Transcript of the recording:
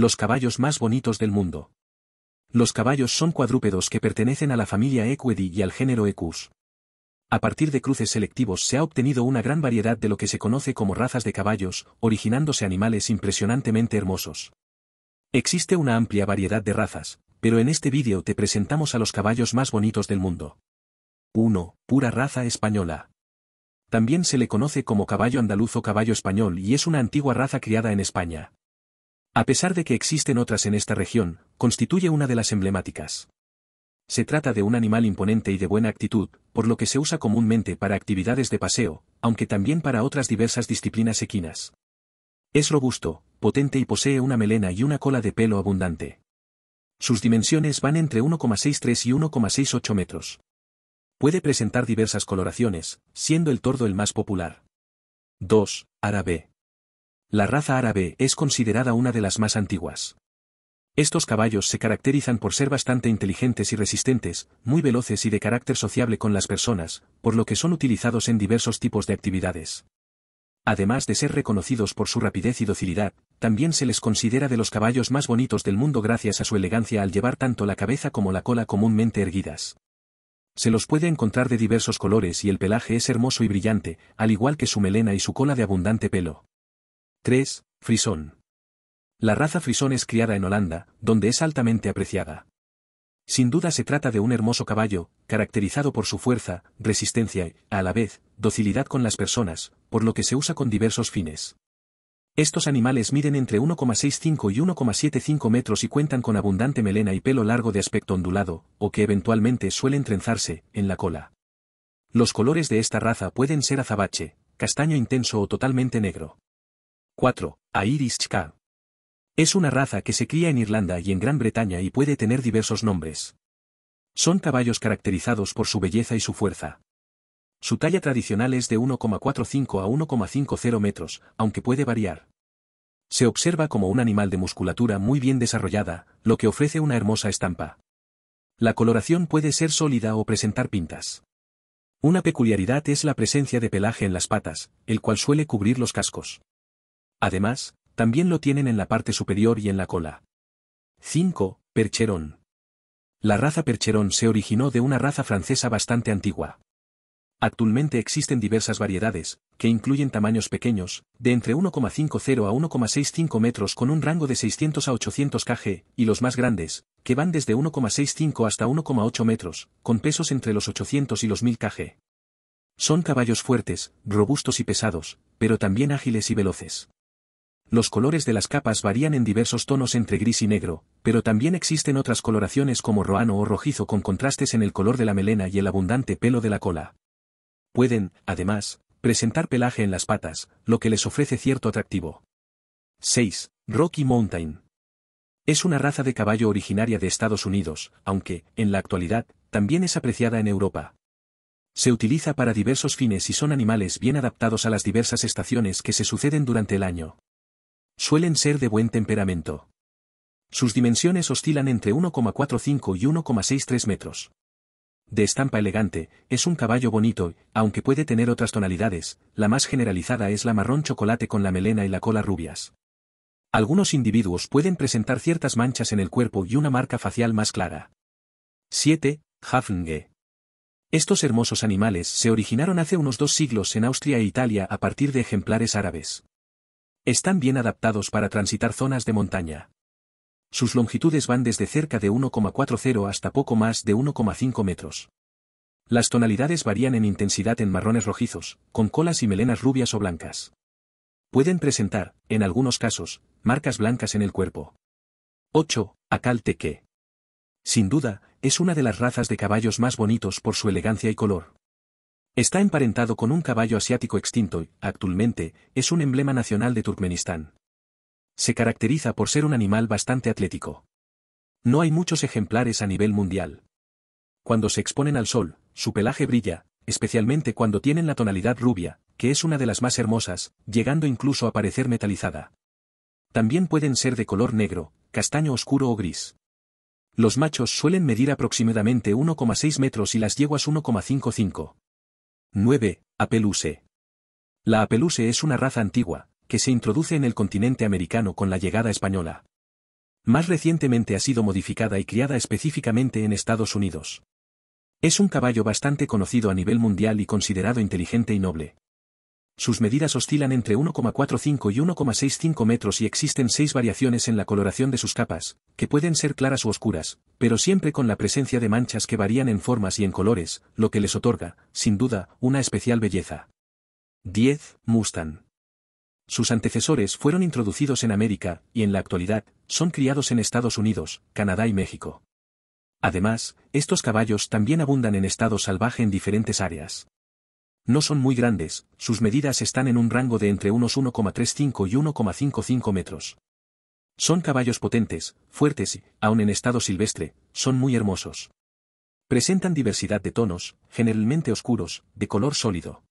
Los caballos más bonitos del mundo. Los caballos son cuadrúpedos que pertenecen a la familia Equidae y al género Equus. A partir de cruces selectivos se ha obtenido una gran variedad de lo que se conoce como razas de caballos, originándose animales impresionantemente hermosos. Existe una amplia variedad de razas, pero en este vídeo te presentamos a los caballos más bonitos del mundo. 1. Pura raza española. También se le conoce como caballo andaluz o caballo español y es una antigua raza criada en España. A pesar de que existen otras en esta región, constituye una de las emblemáticas. Se trata de un animal imponente y de buena actitud, por lo que se usa comúnmente para actividades de paseo, aunque también para otras diversas disciplinas equinas. Es robusto, potente y posee una melena y una cola de pelo abundante. Sus dimensiones van entre 1,63 y 1,68 metros. Puede presentar diversas coloraciones, siendo el tordo el más popular. 2. Árabe. La raza árabe es considerada una de las más antiguas. Estos caballos se caracterizan por ser bastante inteligentes y resistentes, muy veloces y de carácter sociable con las personas, por lo que son utilizados en diversos tipos de actividades. Además de ser reconocidos por su rapidez y docilidad, también se les considera de los caballos más bonitos del mundo gracias a su elegancia al llevar tanto la cabeza como la cola comúnmente erguidas. Se los puede encontrar de diversos colores y el pelaje es hermoso y brillante, al igual que su melena y su cola de abundante pelo. 3. Frisón. La raza frisón es criada en Holanda, donde es altamente apreciada. Sin duda se trata de un hermoso caballo, caracterizado por su fuerza, resistencia y, a la vez, docilidad con las personas, por lo que se usa con diversos fines. Estos animales miden entre 1,65 y 1,75 metros y cuentan con abundante melena y pelo largo de aspecto ondulado, o que eventualmente suelen trenzarse, en la cola. Los colores de esta raza pueden ser azabache, castaño intenso o totalmente negro. 4. A Irish Chka. Es una raza que se cría en Irlanda y en Gran Bretaña y puede tener diversos nombres. Son caballos caracterizados por su belleza y su fuerza. Su talla tradicional es de 1,45 a 1,50 metros, aunque puede variar. Se observa como un animal de musculatura muy bien desarrollada, lo que ofrece una hermosa estampa. La coloración puede ser sólida o presentar pintas. Una peculiaridad es la presencia de pelaje en las patas, el cual suele cubrir los cascos. Además, también lo tienen en la parte superior y en la cola. 5. Percherón. La raza Percherón se originó de una raza francesa bastante antigua. Actualmente existen diversas variedades, que incluyen tamaños pequeños, de entre 1,50 a 1,65 metros con un rango de 600 a 800 kg, y los más grandes, que van desde 1,65 hasta 1,8 metros, con pesos entre los 800 y los 1000 kg. Son caballos fuertes, robustos y pesados, pero también ágiles y veloces los colores de las capas varían en diversos tonos entre gris y negro, pero también existen otras coloraciones como roano o rojizo con contrastes en el color de la melena y el abundante pelo de la cola. Pueden, además, presentar pelaje en las patas, lo que les ofrece cierto atractivo. 6. Rocky Mountain. Es una raza de caballo originaria de Estados Unidos, aunque, en la actualidad, también es apreciada en Europa. Se utiliza para diversos fines y son animales bien adaptados a las diversas estaciones que se suceden durante el año suelen ser de buen temperamento. Sus dimensiones oscilan entre 1,45 y 1,63 metros. De estampa elegante, es un caballo bonito, aunque puede tener otras tonalidades, la más generalizada es la marrón chocolate con la melena y la cola rubias. Algunos individuos pueden presentar ciertas manchas en el cuerpo y una marca facial más clara. 7. Hafnge. Estos hermosos animales se originaron hace unos dos siglos en Austria e Italia a partir de ejemplares árabes. Están bien adaptados para transitar zonas de montaña. Sus longitudes van desde cerca de 1,40 hasta poco más de 1,5 metros. Las tonalidades varían en intensidad en marrones rojizos, con colas y melenas rubias o blancas. Pueden presentar, en algunos casos, marcas blancas en el cuerpo. 8. Acalteque. Sin duda, es una de las razas de caballos más bonitos por su elegancia y color. Está emparentado con un caballo asiático extinto y, actualmente, es un emblema nacional de Turkmenistán. Se caracteriza por ser un animal bastante atlético. No hay muchos ejemplares a nivel mundial. Cuando se exponen al sol, su pelaje brilla, especialmente cuando tienen la tonalidad rubia, que es una de las más hermosas, llegando incluso a parecer metalizada. También pueden ser de color negro, castaño oscuro o gris. Los machos suelen medir aproximadamente 1,6 metros y las yeguas 1,55. 9. Apeluse. La Apeluse es una raza antigua, que se introduce en el continente americano con la llegada española. Más recientemente ha sido modificada y criada específicamente en Estados Unidos. Es un caballo bastante conocido a nivel mundial y considerado inteligente y noble sus medidas oscilan entre 1,45 y 1,65 metros y existen seis variaciones en la coloración de sus capas, que pueden ser claras u oscuras, pero siempre con la presencia de manchas que varían en formas y en colores, lo que les otorga, sin duda, una especial belleza. 10. Mustang. Sus antecesores fueron introducidos en América, y en la actualidad, son criados en Estados Unidos, Canadá y México. Además, estos caballos también abundan en estado salvaje en diferentes áreas. No son muy grandes, sus medidas están en un rango de entre unos 1,35 y 1,55 metros. Son caballos potentes, fuertes y, aun en estado silvestre, son muy hermosos. Presentan diversidad de tonos, generalmente oscuros, de color sólido.